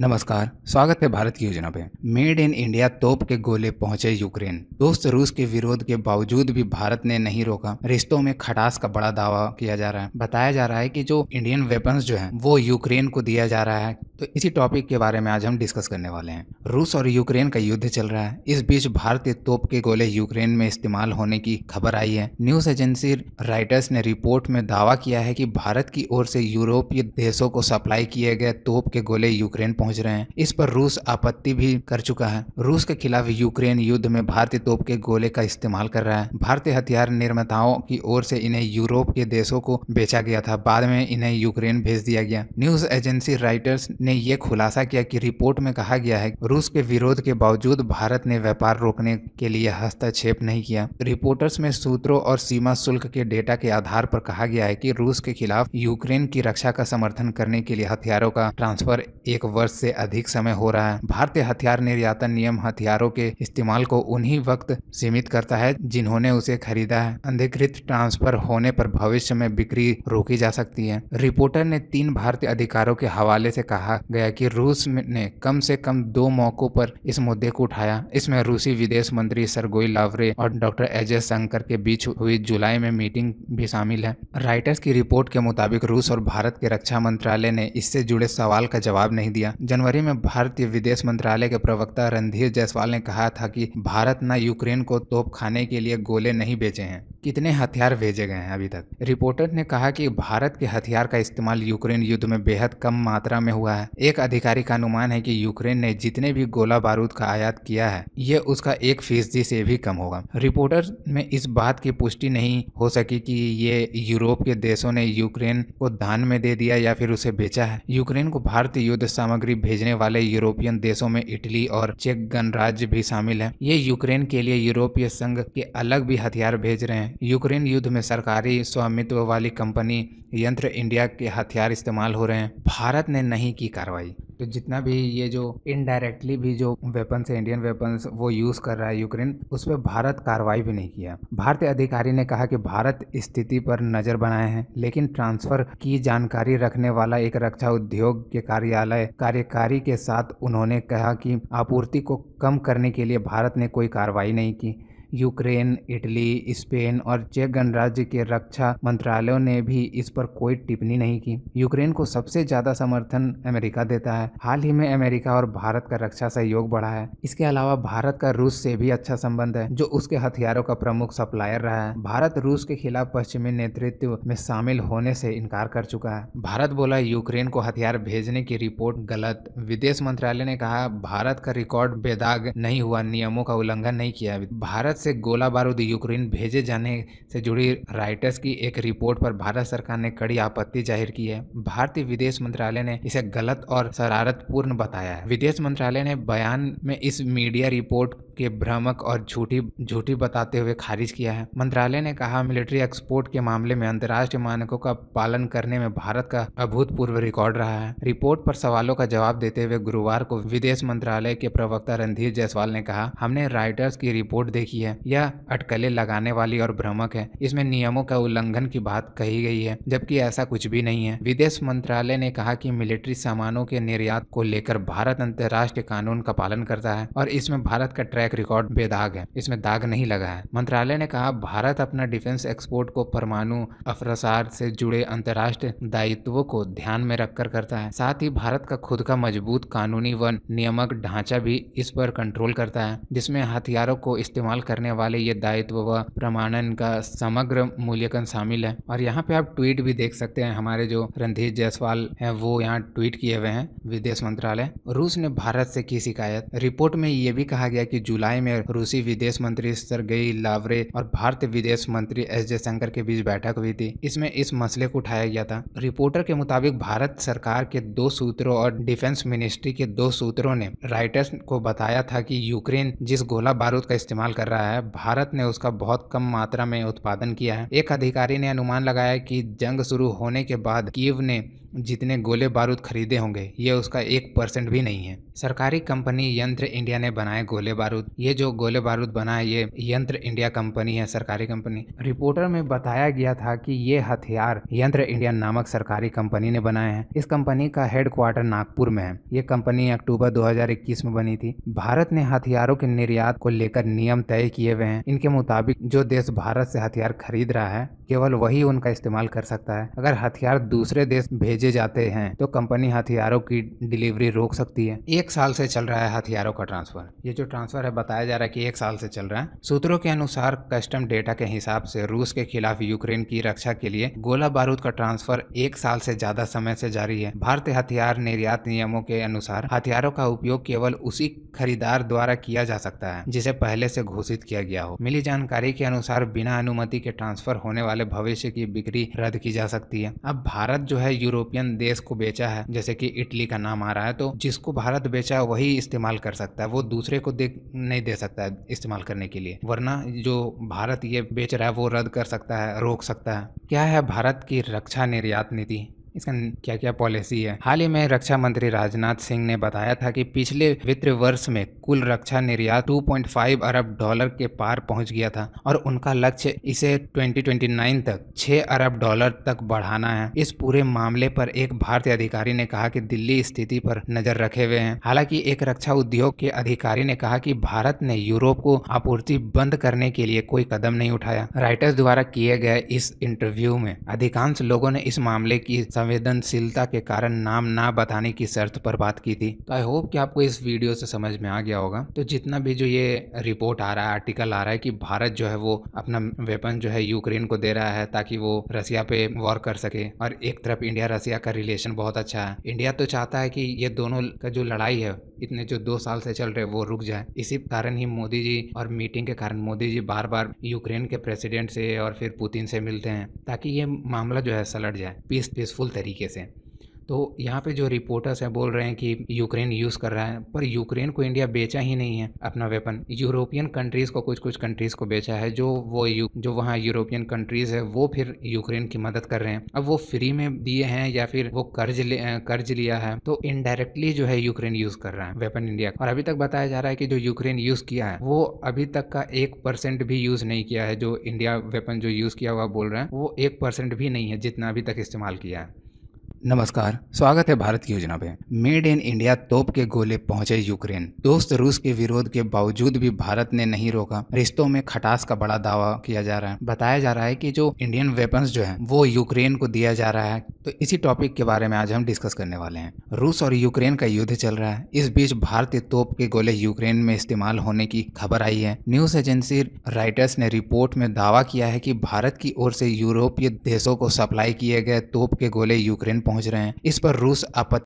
नमस्कार स्वागत है भारत की योजना पे मेड इन इंडिया तोप के गोले पहुंचे यूक्रेन दोस्त रूस के विरोध के बावजूद भी भारत ने नहीं रोका रिश्तों में खटास का बड़ा दावा किया जा रहा है बताया जा रहा है कि जो इंडियन वेपन्स जो है वो यूक्रेन को दिया जा रहा है तो इसी टॉपिक के बारे में आज हम डिस्कस करने वाले हैं रूस और यूक्रेन का युद्ध चल रहा है इस बीच भारतीय तोप के गोले यूक्रेन में इस्तेमाल होने की खबर आई है न्यूज एजेंसी राइटर्स ने रिपोर्ट में दावा किया है कि भारत की ओर से यूरोपीय देशों को सप्लाई किए गए तोप के गोले यूक्रेन पहुंच पहुंच रहे हैं इस पर रूस आपत्ति भी कर चुका है रूस के खिलाफ यूक्रेन युद्ध में भारतीय तोप के गोले का इस्तेमाल कर रहा है भारतीय हथियार निर्माताओं की ओर से इन्हें यूरोप के देशों को बेचा गया था बाद में इन्हें यूक्रेन भेज दिया गया न्यूज एजेंसी राइटर्स ने यह खुलासा किया कि रिपोर्ट में कहा गया है रूस के विरोध के बावजूद भारत ने व्यापार रोकने के लिए हस्तक्षेप नहीं किया रिपोर्टर्स में सूत्रों और सीमा शुल्क के डेटा के आधार पर कहा गया है कि रूस के खिलाफ यूक्रेन की रक्षा का समर्थन करने के लिए हथियारों का ट्रांसफर एक वर्ष से अधिक समय हो रहा है भारतीय हथियार निर्यातन नियम हथियारों के इस्तेमाल को उन्हीं वक्त सीमित करता है जिन्होंने उसे खरीदा है अंधिकृत ट्रांसफर होने पर भविष्य में बिक्री रोकी जा सकती है रिपोर्टर ने तीन भारतीय अधिकारों के हवाले से कहा गया कि रूस ने कम से कम दो मौकों पर इस मुद्दे को उठाया इसमें रूसी विदेश मंत्री सरगोई लावरे और डॉक्टर अजय शंकर के बीच हुई जुलाई में मीटिंग भी शामिल है राइटर्स की रिपोर्ट के मुताबिक रूस और भारत के रक्षा मंत्रालय ने इससे जुड़े सवाल का जवाब नहीं दिया जनवरी में भारतीय विदेश मंत्रालय के प्रवक्ता रणधीर जायसवाल ने कहा था कि भारत ने यूक्रेन को तोप खाने के लिए गोले नहीं बेचे हैं कितने हथियार भेजे गए हैं अभी तक रिपोर्टर ने कहा कि भारत के हथियार का इस्तेमाल यूक्रेन युद्ध में बेहद कम मात्रा में हुआ है एक अधिकारी का अनुमान है कि यूक्रेन ने जितने भी गोला बारूद का आयात किया है ये उसका एक फीसदी से भी कम होगा रिपोर्टर में इस बात की पुष्टि नहीं हो सकी कि ये यूरोप के देशों ने यूक्रेन को दान में दे दिया या फिर उसे बेचा है यूक्रेन को भारतीय युद्ध सामग्री भेजने वाले यूरोपियन देशों में इटली और चेक गणराज्य भी शामिल है ये यूक्रेन के लिए यूरोपीय संघ के अलग भी हथियार भेज रहे हैं यूक्रेन युद्ध में सरकारी स्वामित्व वाली कंपनी यंत्र इंडिया के हथियार इस्तेमाल हो रहे हैं भारत ने नहीं की कार्रवाई तो जितना भी ये जो इनडायरेक्टली भी जो वेपन्स है इंडियन वेपन्स वो यूज़ कर रहा है यूक्रेन उस पर भारत कार्रवाई भी नहीं किया भारतीय अधिकारी ने कहा कि भारत स्थिति पर नज़र बनाए हैं लेकिन ट्रांसफर की जानकारी रखने वाला एक रक्षा उद्योग के कार्यालय कार्यकारी के साथ उन्होंने कहा कि आपूर्ति को कम करने के लिए भारत ने कोई कार्रवाई नहीं की यूक्रेन इटली स्पेन और चेक गणराज्य के रक्षा मंत्रालयों ने भी इस पर कोई टिप्पणी नहीं की यूक्रेन को सबसे ज्यादा समर्थन अमेरिका देता है हाल ही में अमेरिका और भारत का रक्षा सहयोग बढ़ा है इसके अलावा भारत का रूस से भी अच्छा संबंध है जो उसके हथियारों का प्रमुख सप्लायर रहा है भारत रूस के खिलाफ पश्चिमी नेतृत्व में शामिल होने से इनकार कर चुका है भारत बोला यूक्रेन को हथियार भेजने की रिपोर्ट गलत विदेश मंत्रालय ने कहा भारत का रिकॉर्ड बेदाग नहीं हुआ नियमों का उल्लंघन नहीं किया भारत से गोला बारूद यूक्रेन भेजे जाने से जुड़ी राइटर्स की एक रिपोर्ट पर भारत सरकार ने कड़ी आपत्ति जाहिर की है भारतीय विदेश मंत्रालय ने इसे गलत और शरारतपूर्ण बताया है विदेश मंत्रालय ने बयान में इस मीडिया रिपोर्ट के भ्रामक और झूठी झूठी बताते हुए खारिज किया है मंत्रालय ने कहा मिलिट्री एक्सपोर्ट के मामले में अंतर्राष्ट्रीय मानकों का पालन करने में भारत का अभूतपूर्व रिकॉर्ड रहा है रिपोर्ट पर सवालों का जवाब देते हुए गुरुवार को विदेश मंत्रालय के प्रवक्ता रणधीर जायसवाल ने कहा हमने राइटर्स की रिपोर्ट देखी है है यह अटकलें लगाने वाली और भ्रमक है इसमें नियमों का उल्लंघन की बात कही गई है जबकि ऐसा कुछ भी नहीं है विदेश मंत्रालय ने कहा कि मिलिट्री सामानों के निर्यात को लेकर भारत अंतर्राष्ट्रीय कानून का पालन करता है और इसमें भारत का ट्रैक रिकॉर्ड बेदाग है इसमें दाग नहीं लगा है मंत्रालय ने कहा भारत अपना डिफेंस एक्सपोर्ट को परमाणु अफरसार से जुड़े अंतर्राष्ट्रीय दायित्वों को ध्यान में रखकर करता है साथ ही भारत का खुद का मजबूत कानूनी व नियमक ढांचा भी इस पर कंट्रोल करता है जिसमें हथियारों को इस्तेमाल कर करने वाले ये दायित्व व प्रमाणन का समग्र मूल्यांकन शामिल है और यहाँ पे आप ट्वीट भी देख सकते हैं हमारे जो रणधीर जायसवाल हैं वो यहाँ ट्वीट किए हुए हैं विदेश मंत्रालय रूस ने भारत से की शिकायत रिपोर्ट में ये भी कहा गया कि जुलाई में रूसी विदेश मंत्री सरगेई लावरे और भारतीय विदेश मंत्री एस जयशंकर के बीच बैठक हुई थी इसमें इस मसले को उठाया गया था रिपोर्टर के मुताबिक भारत सरकार के दो सूत्रों और डिफेंस मिनिस्ट्री के दो सूत्रों ने राइटर्स को बताया था कि यूक्रेन जिस गोला बारूद का इस्तेमाल कर रहा है है भारत ने उसका बहुत कम मात्रा में उत्पादन किया है एक अधिकारी ने अनुमान लगाया कि जंग शुरू होने के बाद कीव ने जितने गोले बारूद खरीदे होंगे ये उसका एक परसेंट भी नहीं है सरकारी कंपनी यंत्र इंडिया ने बनाए गोले बारूद ये जो गोले बारूद बना है ये यंत्र इंडिया कंपनी है सरकारी कंपनी रिपोर्टर में बताया गया था कि ये हथियार यंत्र इंडिया नामक सरकारी कंपनी ने बनाए हैं इस कंपनी का हेड क्वार्टर नागपुर में है ये कंपनी अक्टूबर दो में बनी थी भारत ने हथियारों के निर्यात को लेकर नियम तय किए हुए हैं इनके मुताबिक जो देश भारत से हथियार खरीद रहा है केवल वही उनका इस्तेमाल कर सकता है अगर हथियार दूसरे देश भेज भेजे जाते हैं तो कंपनी हथियारों की डिलीवरी रोक सकती है एक साल से चल रहा है हथियारों का ट्रांसफर ये जो ट्रांसफर है बताया जा रहा है कि एक साल से चल रहा है सूत्रों के अनुसार कस्टम डेटा के हिसाब से रूस के खिलाफ यूक्रेन की रक्षा के लिए गोला बारूद का ट्रांसफर एक साल से ज्यादा समय से जारी है भारतीय हथियार निर्यात नियमों के अनुसार हथियारों का उपयोग केवल उसी खरीदार द्वारा किया जा सकता है जिसे पहले से घोषित किया गया हो मिली जानकारी के अनुसार बिना अनुमति के ट्रांसफर होने वाले भविष्य की बिक्री रद्द की जा सकती है अब भारत जो है यूरोप यूरोपियन देश को बेचा है जैसे कि इटली का नाम आ रहा है तो जिसको भारत बेचा है वही इस्तेमाल कर सकता है वो दूसरे को दे नहीं दे सकता है इस्तेमाल करने के लिए वरना जो भारत ये बेच रहा है वो रद्द कर सकता है रोक सकता है क्या है भारत की रक्षा निर्यात नीति इसका क्या क्या पॉलिसी है हाल ही में रक्षा मंत्री राजनाथ सिंह ने बताया था कि पिछले वित्त वर्ष में कुल रक्षा निर्यात 2.5 अरब डॉलर के पार पहुंच गया था और उनका लक्ष्य इसे 2029 तक 6 अरब डॉलर तक बढ़ाना है इस पूरे मामले पर एक भारतीय अधिकारी ने कहा कि दिल्ली स्थिति पर नजर रखे हुए हैं हालांकि एक रक्षा उद्योग के अधिकारी ने कहा कि भारत ने यूरोप को आपूर्ति बंद करने के लिए कोई कदम नहीं उठाया राइटर्स द्वारा किए गए इस इंटरव्यू में अधिकांश लोगों ने इस मामले की संवेदनशीलता के कारण नाम ना बताने की शर्त पर बात की थी तो आई होप कि आपको इस वीडियो से समझ में आ गया होगा तो जितना भी जो ये रिपोर्ट आ रहा है आर्टिकल आ रहा है कि भारत जो है वो अपना वेपन जो है यूक्रेन को दे रहा है ताकि वो रसिया पे वॉर कर सके और एक तरफ इंडिया रसिया का रिलेशन बहुत अच्छा है इंडिया तो चाहता है कि ये दोनों का जो लड़ाई है इतने जो दो साल से चल रहे वो रुक जाए इसी कारण ही मोदी जी और मीटिंग के कारण मोदी जी बार बार यूक्रेन के प्रेसिडेंट से और फिर पुतिन से मिलते हैं ताकि ये मामला जो है सलट जाए पीस पीसफुल फुल तरीके से तो यहाँ पे जो रिपोर्टर्स हैं बोल रहे हैं कि यूक्रेन यूज़ कर रहा है पर यूक्रेन को इंडिया बेचा ही नहीं है अपना वेपन यूरोपियन कंट्रीज़ को कुछ कुछ कंट्रीज़ को बेचा है जो वो यू, जो वहाँ यूरोपियन कंट्रीज़ है वो फिर यूक्रेन की मदद कर रहे हैं अब वो फ्री में दिए हैं या फिर वो कर्ज ले कर्ज लिया है तो इनडायरेक्टली जो है यूक्रेन यूज़ कर रहा है वेपन इंडिया और अभी तक बताया जा रहा है कि जो यूक्रेन यूज़ किया है वो अभी तक का एक परसेंट भी यूज़ नहीं किया है जो इंडिया वेपन जो यूज़ किया हुआ बोल रहे हैं वो एक परसेंट भी नहीं है जितना अभी तक इस्तेमाल किया है नमस्कार स्वागत है भारत की योजना पे मेड इन इंडिया तोप के गोले पहुंचे यूक्रेन दोस्त रूस के विरोध के बावजूद भी भारत ने नहीं रोका रिश्तों में खटास का बड़ा दावा किया जा रहा है बताया जा रहा है कि जो इंडियन वेपन्स जो है वो यूक्रेन को दिया जा रहा है तो इसी टॉपिक के बारे में आज हम डिस्कस करने वाले हैं रूस और यूक्रेन का युद्ध चल रहा है इस बीच भारतीय तोप के गोले यूक्रेन में इस्तेमाल होने की खबर आई है न्यूज एजेंसी राइटर्स ने रिपोर्ट में दावा किया है की भारत की ओर से यूरोपीय देशों को सप्लाई किए गए तोप के गोले यूक्रेन पहुंच रहे हैं इस पर रूस आपत्ति